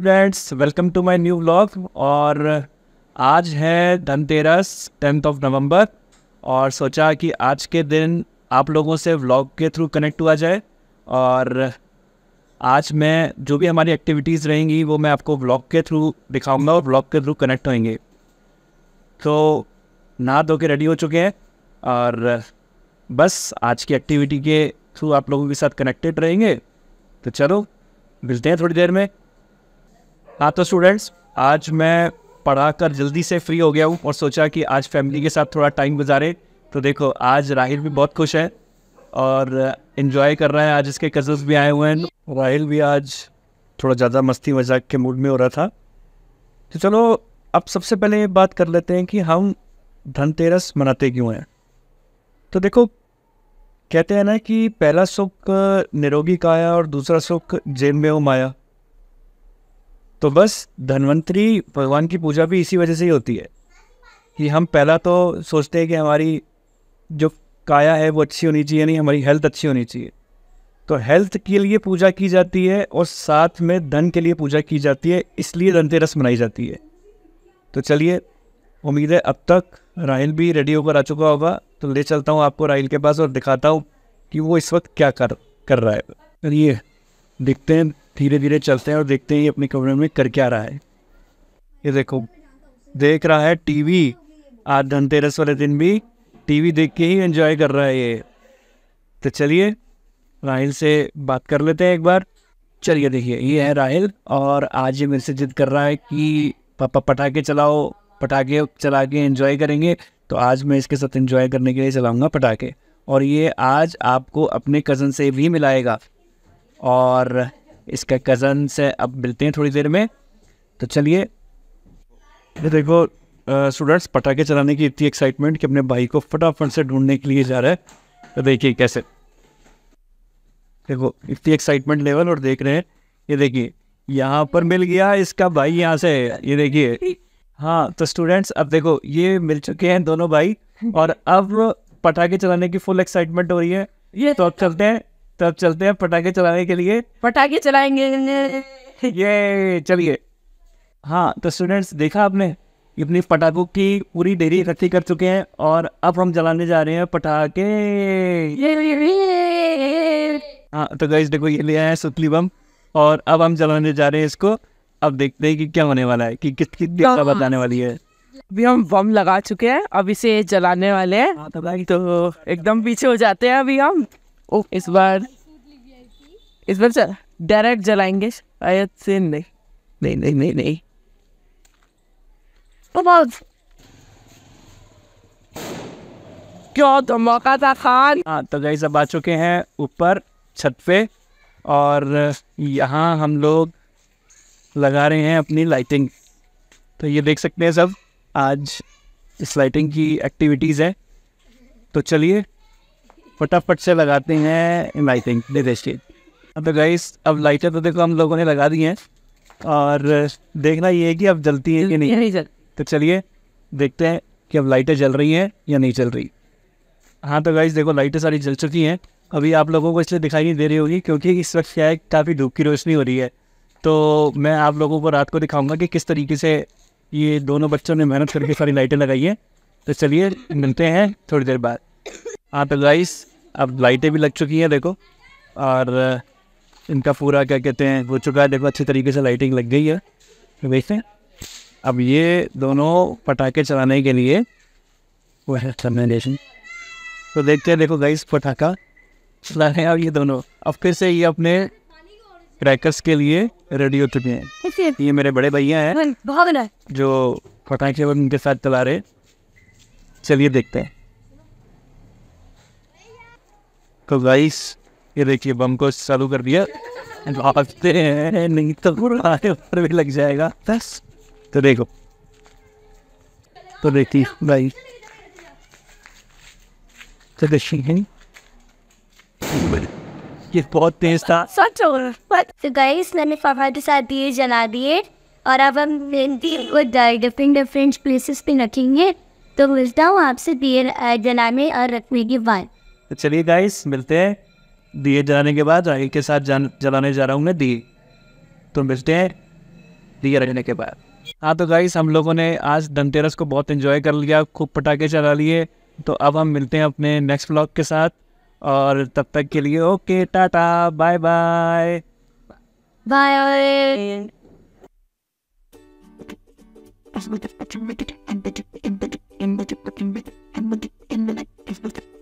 Friends welcome to my new vlog और आज है धनतेरस टेंथ ऑफ नवंबर और सोचा कि आज के दिन आप लोगों से व्लॉग के थ्रू कनेक्ट हुआ जाए और आज मैं जो भी हमारी एक्टिविटीज़ रहेंगी वो मैं आपको व्लॉग के थ्रू दिखाऊंगा और व्लॉग के थ्रू कनेक्ट होंगे तो नहा धो के रेडी हो चुके हैं और बस आज की एक्टिविटी के थ्रू आप लोगों के साथ कनेक्टेड रहेंगे तो चलो मिलते हैं थोड़ी देर में हाँ तो स्टूडेंट्स आज मैं पढ़ा कर जल्दी से फ्री हो गया हूँ और सोचा कि आज फैमिली के साथ थोड़ा टाइम गुजारे तो देखो आज राहिल भी बहुत खुश है और इन्जॉय कर रहा है आज इसके कजल्स भी आए हुए हैं राहिल भी आज थोड़ा ज़्यादा मस्ती मजाक के मूड में हो रहा था तो चलो अब सबसे पहले ये बात कर लेते हैं कि हम धनतेरस मनाते क्यों हैं तो देखो कहते हैं ना कि पहला सुख निरोगी काया और दूसरा सुख जेल में हो माया तो बस धन्वंतरी भगवान की पूजा भी इसी वजह से ही होती है कि हम पहला तो सोचते हैं कि हमारी जो काया है वो अच्छी होनी चाहिए नहीं हमारी हेल्थ अच्छी होनी चाहिए तो हेल्थ के लिए पूजा की जाती है और साथ में धन के लिए पूजा की जाती है इसलिए धनतेरस मनाई जाती है तो चलिए उम्मीद है अब तक राहिल भी रेडी होकर आ चुका होगा तो ले चलता हूँ आपको राहिल के पास और दिखाता हूँ कि वो इस वक्त क्या कर कर रहा है ये देखते हैं धीरे धीरे चलते हैं और देखते हैं ये अपने कमरे में कर क्या रहा है ये देखो देख रहा है टीवी आज धनतेरस वाले दिन भी टीवी देख के ही एंजॉय कर रहा है ये तो चलिए राहिल से बात कर लेते हैं एक बार चलिए देखिए ये है राहिल और आज ये मेरे से जिद कर रहा है कि पापा पटाखे चलाओ पटाखे चला के एंजॉय करेंगे तो आज मैं इसके साथ एंजॉय करने के लिए चलाऊँगा पटाखे और ये आज आपको अपने कज़न से भी मिलाएगा और इसके कज़न से अब मिलते हैं थोड़ी देर में तो चलिए देखो स्टूडेंट्स पटाखे चलाने की इतनी एक्साइटमेंट कि अपने भाई को फटाफट से ढूंढने के लिए जा रहा है तो देखिए कैसे देखो इतनी एक्साइटमेंट लेवल और देख रहे हैं ये देखिए यहाँ पर मिल गया इसका भाई यहाँ से ये देखिए हाँ तो स्टूडेंट्स अब देखो ये मिल चुके हैं दोनों भाई और अब पटाखे चलाने की फुल एक्साइटमेंट हो रही है ये तो अब चलते हैं तो अब चलते हैं पटाखे चलाने के लिए पटाखे चलाएंगे ये चलिए हाँ तो स्टूडेंट्स देखा आपने अपनी पटाखों की पूरी डेरी इकट्ठी कर चुके हैं और अब हम जलाने जा रहे हैं पटाखे हाँ तो गई देखो ये ले आए हैं सुतली बम और अब हम जलाने जा रहे हैं इसको अब देखते हैं कि क्या होने वाला है कि किस कितनी हाँ। बताने वाली है अभी हम बम लगा चुके हैं अब इसे जलाने वाले हैं हाँ, तो, तो एकदम पीछे हो जाते हैं अभी हम ओ इस बार इस बार चल डायरेक्ट जलाएंगे शायद से नहीं नहीं नहीं नहीं नहीं तो क्यों तो मौका था खान हाँ तो गई सब आ चुके हैं ऊपर छत पे और यहाँ हम लोग लगा रहे हैं अपनी लाइटिंग तो ये देख सकते हैं सब आज इस लाइटिंग की एक्टिविटीज़ है तो चलिए फटाफट से लगाते हैं लाइटिंग दे अब तो गाइस अब लाइटें तो देखो हम लोगों ने लगा दी हैं और देखना ये है कि अब जलती है कि नहीं, नहीं जल तो चलिए देखते हैं कि अब लाइटें जल रही हैं या नहीं जल रही हाँ तो गाइस देखो लाइटें सारी जल चुकी हैं अभी आप लोगों को इसलिए दिखाई नहीं दे रही होगी क्योंकि इस वक्त क्या है काफ़ी धूप की रोशनी हो रही है तो मैं आप लोगों को रात को दिखाऊंगा कि किस तरीके से ये दोनों बच्चों ने मेहनत करके सारी लाइटें लगाई हैं तो चलिए मिलते हैं थोड़ी देर बाद हाँ तो गाइस अब लाइटें भी लग चुकी हैं देखो और इनका पूरा क्या कहते हैं हो चुका है देखो अच्छे तरीके से लाइटिंग लग गई है तो देखते हैं अब ये दोनों पटाखे चलाने के लिए वो है तो देखते हैं देखो गाइस पटाखा चला रहे हैं अब ये दोनों अब फिर से ये अपने क्रैकर्स के लिए रेडी हो चुके हैं ये मेरे बड़े भैया हैं जो पटाखे उनके साथ चला रहे चलिए देखते हैं तो गाइस ये देखिए बम को चालू कर दिया भागते हैं नहीं तो पुराने ऊपर भी लग जाएगा बस तो देखो तो देखती भाई तो देखिए ये बहुत तेज था सच और तो गाइस मैंने पापा के साथ दिए जला दिए और अब हम मेहंदी को डिफरेंट डिफरेंट प्लेसेस पे रखेंगे तो मिलता हूँ आपसे दिए जलाने और रखने के बाद तो चलिए गाइस मिलते हैं दिए जलाने के बाद राइल के साथ जान जलाने जा रहा हूँ मैं दिए तो मिलते हैं दिए रहने के बाद हाँ तो गाइस हम लोगों ने आज धनतेरस को बहुत इन्जॉय कर लिया खूब पटाखे चला लिए तो अब हम मिलते हैं अपने नेक्स्ट ब्लॉग के साथ और तब तक के लिए okay tata bye bye bye and the and the and the and the and the and the